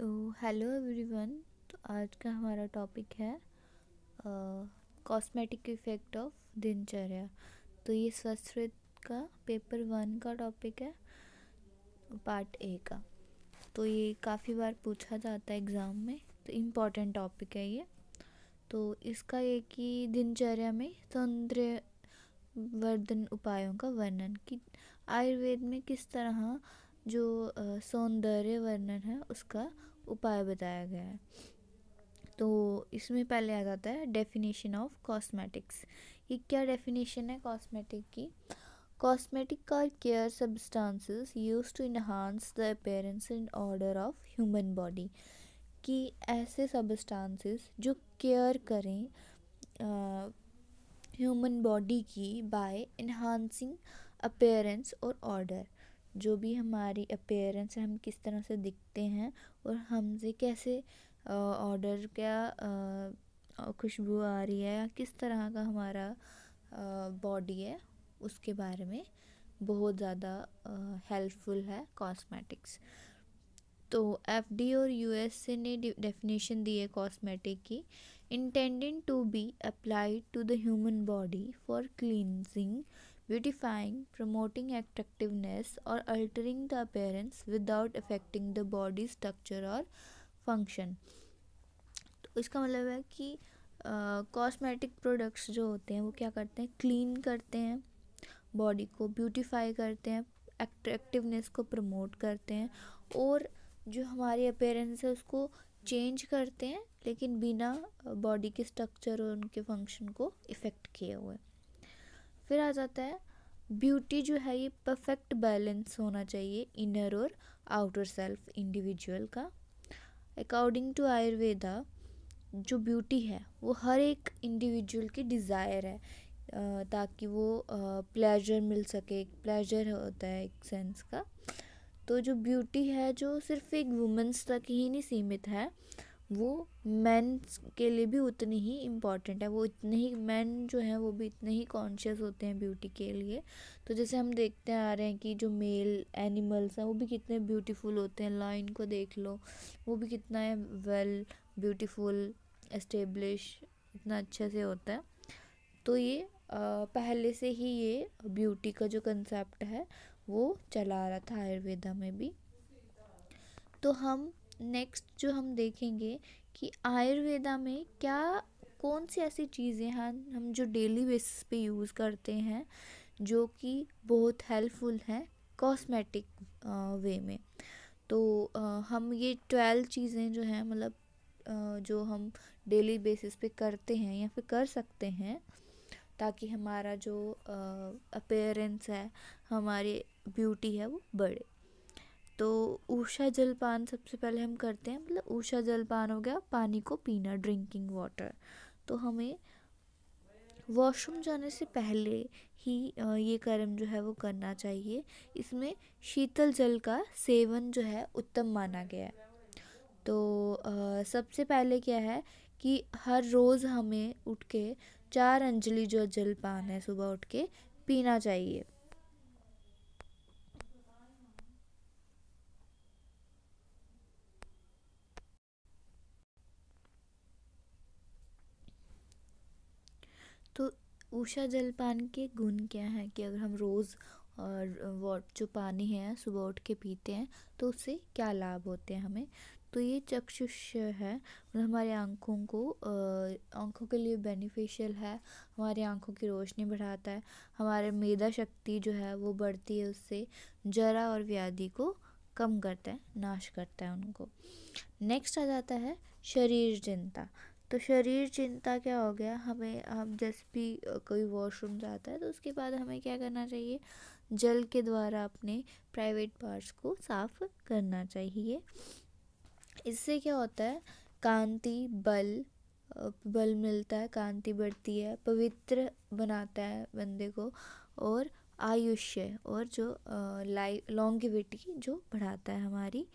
तो hello everyone तो आज का हमारा टॉपिक है कॉस्मेटिक इफ़ेक्ट ऑफ दिनचर्या तो ये संस्कृत का पेपर वन का टॉपिक है पार्ट ए का तो ये काफ़ी बार पूछा जाता है एग्ज़ाम में तो इम्पोर्टेंट टॉपिक है ये तो इसका ये कि दिनचर्या में सौंदर्य वर्धन उपायों का वर्णन कि आयुर्वेद में किस तरह जो सौंदर्य वर्णन है उसका उपाय बताया गया है तो इसमें पहले आ जाता है डेफिनेशन ऑफ कॉस्मेटिक्स ये क्या डेफिनेशन है कॉस्मेटिक की cosmetic are care substances use to enhance the appearance and order of human body कि ऐसे सब्सटेंसेस जो केयर करें ह्यूमन बॉडी की बाय इन्हांसिंग अपेयरेंस और ऑर्डर जो भी हमारी अपेयरेंस है हम किस तरह से दिखते हैं और हमसे कैसे ऑर्डर क्या खुशबू आ रही है या किस तरह का हमारा बॉडी है उसके बारे में बहुत ज़्यादा हेल्पफुल है कॉस्मेटिक्स तो एफ डी और यू एस ए ने डेफिनेशन दी है कॉस्मेटिक की intended to be applied to the human body for cleansing beautifying promoting attractiveness और altering the appearance without affecting the body structure और फंक्शन तो इसका मतलब है कि कॉस्मेटिक uh, प्रोडक्ट्स जो होते हैं वो क्या करते हैं क्लीन करते हैं बॉडी को ब्यूटीफाई करते हैं एट्रैक्टिवनेस को प्रमोट करते हैं और जो हमारी अपेयरेंस है उसको चेंज करते हैं लेकिन बिना बॉडी के स्ट्रक्चर और उनके फंक्शन को इफ़ेक्ट किए हुए फिर आ जाता है ब्यूटी जो है ये परफेक्ट बैलेंस होना चाहिए इनर और आउटर सेल्फ इंडिविजुअल का अकॉर्डिंग टू आयुर्वेदा जो ब्यूटी है वो हर एक इंडिविजुअल की डिज़ायर है ताकि वो प्लेजर मिल सके एक प्लेजर होता है एक सेंस का तो जो ब्यूटी है जो सिर्फ एक वुमेंस तक ही नहीं सीमित है वो मेंस के लिए भी उतनी ही इम्पॉर्टेंट है वो इतने ही मेन जो हैं वो भी इतने ही कॉन्शियस होते हैं ब्यूटी के लिए तो जैसे हम देखते आ रहे हैं कि जो मेल एनिमल्स हैं वो भी कितने ब्यूटीफुल होते हैं लाइन को देख लो वो भी कितना है वेल ब्यूटीफुल एस्टेब्लिश इतना अच्छे से होता है तो ये पहले से ही ये ब्यूटी का जो कंसेप्ट है वो चला रहा था आयुर्वेदा में भी तो हम नेक्स्ट जो हम देखेंगे कि आयुर्वेदा में क्या कौन सी ऐसी चीज़ें हैं हम जो डेली बेसिस पे यूज़ करते हैं जो कि बहुत हेल्पफुल हैं कॉस्मेटिक वे में तो हम ये ट्वेल्व चीज़ें जो हैं मतलब जो हम डेली बेसिस पे करते हैं या फिर कर सकते हैं ताकि हमारा जो अपेयरेंस है हमारी ब्यूटी है वो बढ़े तो ऊषा जलपान सबसे पहले हम करते हैं मतलब ऊषा जलपान हो गया पानी को पीना ड्रिंकिंग वाटर तो हमें वॉशरूम जाने से पहले ही ये कर्म जो है वो करना चाहिए इसमें शीतल जल का सेवन जो है उत्तम माना गया है तो सबसे पहले क्या है कि हर रोज़ हमें उठ के चार अंजलि जो जलपान है सुबह उठ के पीना चाहिए ऊषा जलपान के गुण क्या हैं कि अगर हम रोज़ और वॉट जो पानी है सुबह उठ के पीते हैं तो उससे क्या लाभ होते हैं हमें तो ये चक्षुष है मतलब हमारे आँखों को आँखों के लिए बेनिफिशियल है हमारे आँखों की रोशनी बढ़ाता है हमारे मेधा शक्ति जो है वो बढ़ती है उससे जरा और व्याधि को कम करता है नाश करता है उनको नेक्स्ट आ जाता है शरीर चिंता तो शरीर चिंता क्या हो गया हमें हम जैसे भी कोई वॉशरूम जाता है तो उसके बाद हमें क्या करना चाहिए जल के द्वारा अपने प्राइवेट पार्ट्स को साफ करना चाहिए इससे क्या होता है कांति बल बल मिलता है कांति बढ़ती है पवित्र बनाता है बंदे को और आयुष्य और जो लाइफ लॉन्गिविटी जो बढ़ाता है हमारी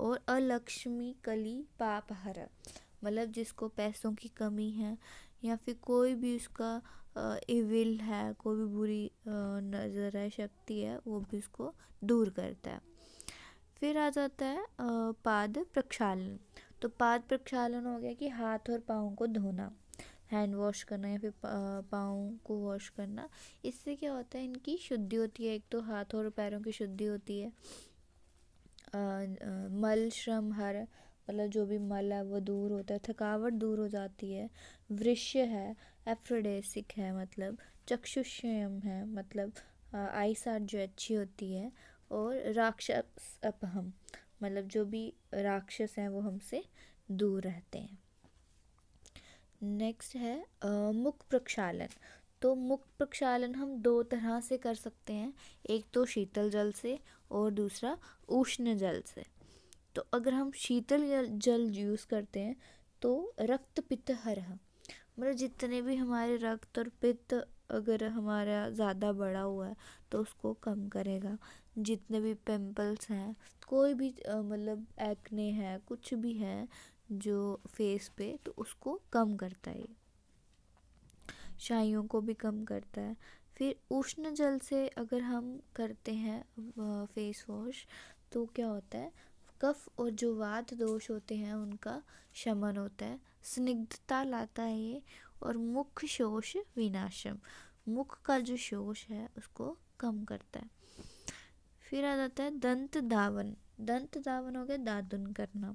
और अलक्ष्मी कली पापहर मतलब जिसको पैसों की कमी है या फिर कोई भी उसका इविल है कोई भी बुरी नज़र है शक्ति है वो भी उसको दूर करता है फिर आ जाता है पाद प्रक्षालन तो पाद प्रक्षालन हो गया कि हाथ और पाँव को धोना हैंड वॉश करना या फिर पाँव को वॉश करना इससे क्या होता है इनकी शुद्धि होती है एक तो हाथ और पैरों की शुद्धि होती है आ, आ, मल श्रम हर मतलब जो भी मल है वो दूर होता है थकावट दूर हो जाती है वृश्य है एफ्रोडेसिक है मतलब चक्षुषयम है मतलब आई साट जो अच्छी होती है और राक्षस अपहम मतलब जो भी राक्षस हैं वो हमसे दूर रहते हैं नेक्स्ट है मुख प्रक्षालन तो मुख प्रक्षालन हम दो तरह से कर सकते हैं एक तो शीतल जल से और दूसरा उष्ण जल से तो अगर हम शीतल जल यूज़ करते हैं तो रक्त पित्त हर मतलब जितने भी हमारे रक्त और पित्त अगर हमारा ज़्यादा बड़ा हुआ है तो उसको कम करेगा जितने भी पिंपल्स हैं कोई भी मतलब एक्ने है कुछ भी है जो फेस पे तो उसको कम करता है शाइयों को भी कम करता है फिर उष्ण जल से अगर हम करते हैं फेस वॉश तो क्या होता है कफ और जो वात दोष होते हैं उनका शमन होता है स्निग्धता लाता है ये और मुख शोष विनाशम मुख का जो शोष है उसको कम करता है फिर आ जाता है दंत धावन दंत धावन हो गया दादुन करना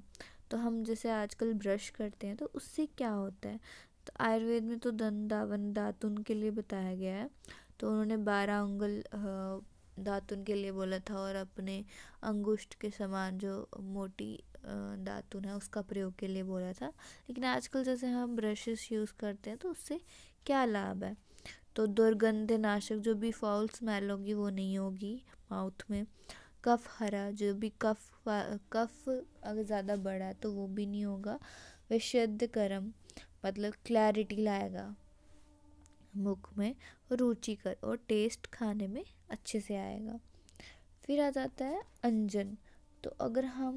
तो हम जैसे आजकल ब्रश करते हैं तो उससे क्या होता है तो आयुर्वेद में तो दंत दावन दातुन के लिए बताया गया है तो उन्होंने बारह उंगल दातुन के लिए बोला था और अपने अंगुष्ठ के समान जो मोटी दातुन है उसका प्रयोग के लिए बोला था लेकिन आजकल जैसे हम ब्रशेस यूज़ करते हैं तो उससे क्या लाभ है तो दुर्गंध नाशक जो भी फॉल स्मेल होगी वो नहीं होगी माउथ में कफ हरा जो भी कफ कफ अगर ज़्यादा बड़ा है तो वो भी नहीं होगा विशुद्ध कर्म मतलब क्लैरिटी लाएगा मुख में रुचि कर और टेस्ट खाने में अच्छे से आएगा फिर आ जाता है अंजन तो अगर हम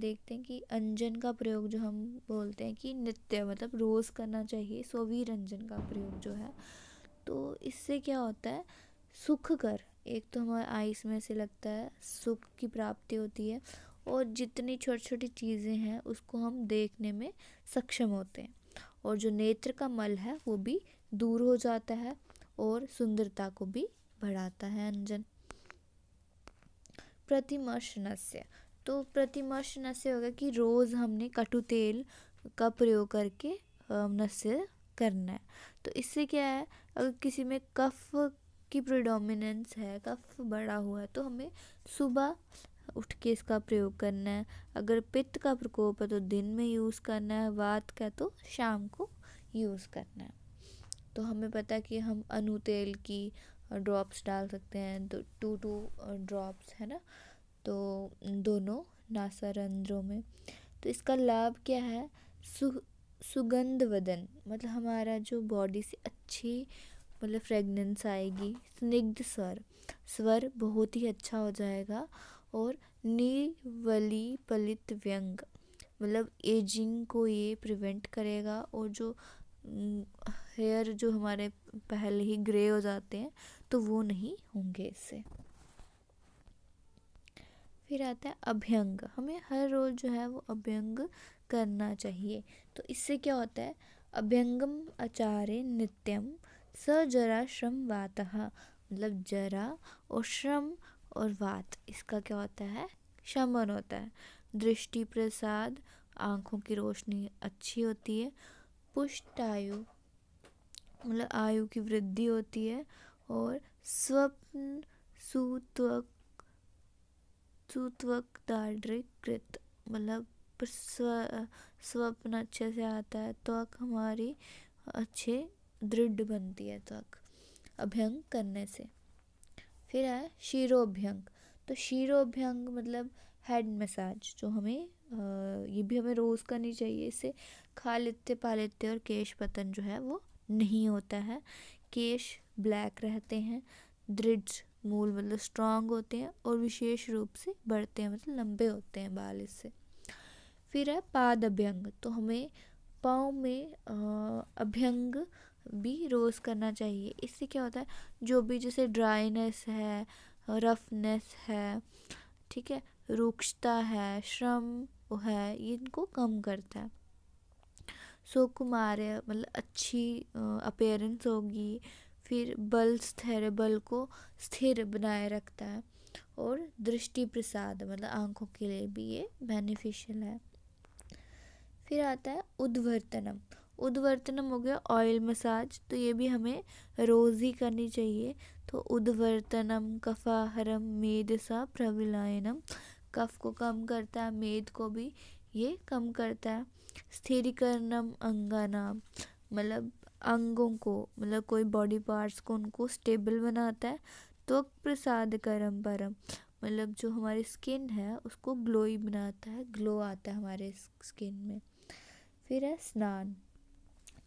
देखते हैं कि अंजन का प्रयोग जो हम बोलते हैं कि नित्य मतलब रोज़ करना चाहिए सोवीर अंजन का प्रयोग जो है तो इससे क्या होता है सुख कर एक तो हमारे आइस में से लगता है सुख की प्राप्ति होती है और जितनी छोटी छोटी चीज़ें हैं उसको हम देखने में सक्षम होते हैं और जो नेत्र का मल है वो भी दूर हो जाता है और सुंदरता को भी बढ़ाता है अंजन प्रतिमर्श नस्य तो प्रतिमर्श नस्य होगा कि रोज़ हमने कटु तेल का प्रयोग करके नस्य करना है तो इससे क्या है अगर किसी में कफ की प्रिडोमिनेंस है कफ बड़ा हुआ है तो हमें सुबह उठ के इसका प्रयोग करना है अगर पित्त का प्रकोप है तो दिन में यूज़ करना है वात का तो शाम को यूज़ करना है तो हमें पता है कि हम अनु तेल की ड्रॉप्स डाल सकते हैं तो टू टू ड्रॉप्स है ना तो दोनों नासा रंध्रों में तो इसका लाभ क्या है सु सुगंध वदन मतलब हमारा जो बॉडी से अच्छी मतलब फ्रेगनेंस आएगी स्निग्ध स्वर स्वर बहुत ही अच्छा हो जाएगा और निर्वली पलित व्यंग मतलब एजिंग को ये प्रिवेंट करेगा और जो हेयर हम्म, जो हमारे पहले ही ग्रे हो जाते हैं तो वो नहीं होंगे इससे फिर आता है अभ्यंग हमें हर रोज़ जो है वो अभ्यंग करना चाहिए तो इससे क्या होता है अभ्यंगम आचार्य नित्यम स जरा श्रम वात मतलब जरा और श्रम और वात इसका क्या होता है शमन होता है दृष्टि प्रसाद आँखों की रोशनी अच्छी होती है पुष्ट आयु मतलब आयु की वृद्धि होती है और स्वप्न सूतवक सूतवक दार्ढ्यकृत मतलब स्व स्वप्न अच्छे से आता है त्वक हमारी अच्छे दृढ़ बनती है त्वक अभ्यंग करने से फिर है शीरोभ्यंग तो शीरोभ्यंग मतलब हेड मसाज जो हमें आ, ये भी हमें रोज़ करनी चाहिए इससे खालित्य पालित्य और केश पतन जो है वो नहीं होता है केश ब्लैक रहते हैं दृढ़ मूल मतलब स्ट्रांग होते हैं और विशेष रूप से बढ़ते हैं मतलब लंबे होते हैं बाल इससे फिर है पाद अभ्यंग तो हमें पाँव में अभ्यंग भी रोज़ करना चाहिए इससे क्या होता है जो भी जैसे ड्राइनेस है रफनेस है ठीक है रुक्षता है श्रम है इनको कम करता है सो मतलब अच्छी अपेयरेंस होगी फिर बल स्थिर बल को स्थिर बनाए रखता है और दृष्टि प्रसाद मतलब आँखों के लिए भी ये बेनिफिशियल है फिर आता है उद्वर्तनम उद्वर्तनम हो गया ऑयल मसाज तो ये भी हमें रोज़ ही करनी चाहिए तो उद्वर्तनम कफाहरम मेद सा प्रविलायनम कफ को कम करता है मेद को भी ये कम करता है स्थिरीकरणम अंगाना मतलब अंगों को मतलब कोई बॉडी पार्ट्स को उनको स्टेबल बनाता है तो प्रसाद करम परम मतलब जो हमारी स्किन है उसको ग्लोई बनाता है ग्लो आता है हमारे स्किन में फिर है स्नान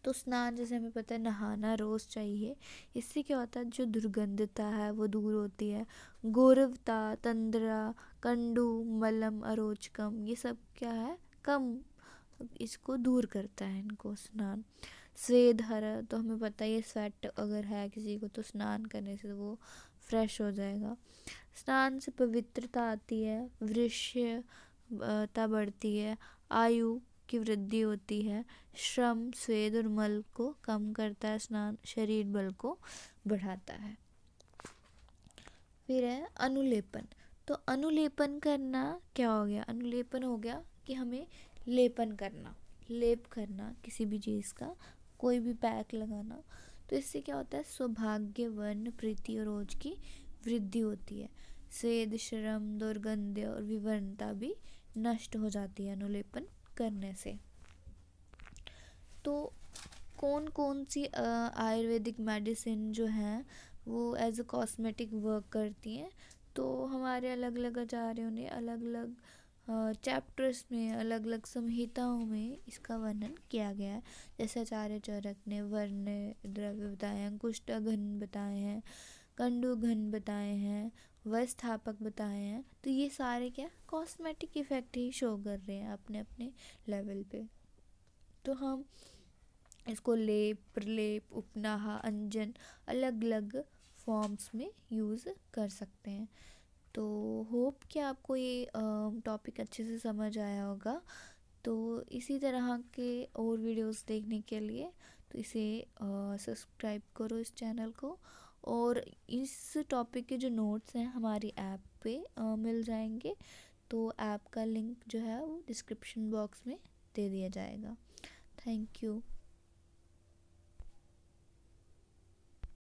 तो स्नान जैसे हमें पता है नहाना रोज़ चाहिए इससे क्या होता है जो दुर्गंधता है वो दूर होती है गौरवता तंद्रा कंडू मलम अरोचकम ये सब क्या है कम इसको दूर करता है इनको स्नान स्वेद हर तो हमें पता है ये स्वेट अगर है किसी को तो स्नान करने से वो फ्रेश हो जाएगा स्नान से पवित्रता आती है वृक्ष बढ़ती है आयु की वृद्धि होती है श्रम स्वेद और मल को कम करता है स्नान शरीर बल को बढ़ाता है फिर है अनुलेपन तो अनुलेपन करना क्या हो गया अनुलेपन हो गया कि हमें लेपन करना लेप करना किसी भी चीज़ का कोई भी पैक लगाना तो इससे क्या होता है सौभाग्य वर्ण प्रीति और रोज की वृद्धि होती है स्वेद श्रम दुर्गंध और विवरणता भी नष्ट हो जाती है अनुलेपन करने से तो कौन कौन सी आयुर्वेदिक मेडिसिन जो हैं वो एज अ कॉस्मेटिक वर्क करती हैं तो हमारे अलग अलग आचार्यों ने अलग अलग चैप्टर्स में अलग अलग संहिताओं में इसका वर्णन किया गया है जैसे आचार्य चरक ने वर्ण द्रव्य बताए हैं घन बताए हैं घन बताए हैं वस्थापक बताए हैं तो ये सारे क्या कॉस्मेटिक इफ़ेक्ट ही शो कर रहे हैं अपने अपने लेवल पे तो हम इसको लेप प्रलेप उपनाहा अंजन अलग अलग फॉर्म्स में यूज़ कर सकते हैं तो होप कि आपको ये टॉपिक अच्छे से समझ आया होगा तो इसी तरह के और वीडियोस देखने के लिए तो इसे सब्सक्राइब करो इस चैनल को और इस टॉपिक के जो नोट्स हैं हमारी ऐप पे आ, मिल जाएंगे तो ऐप का लिंक जो है वो डिस्क्रिप्शन बॉक्स में दे दिया जाएगा थैंक यू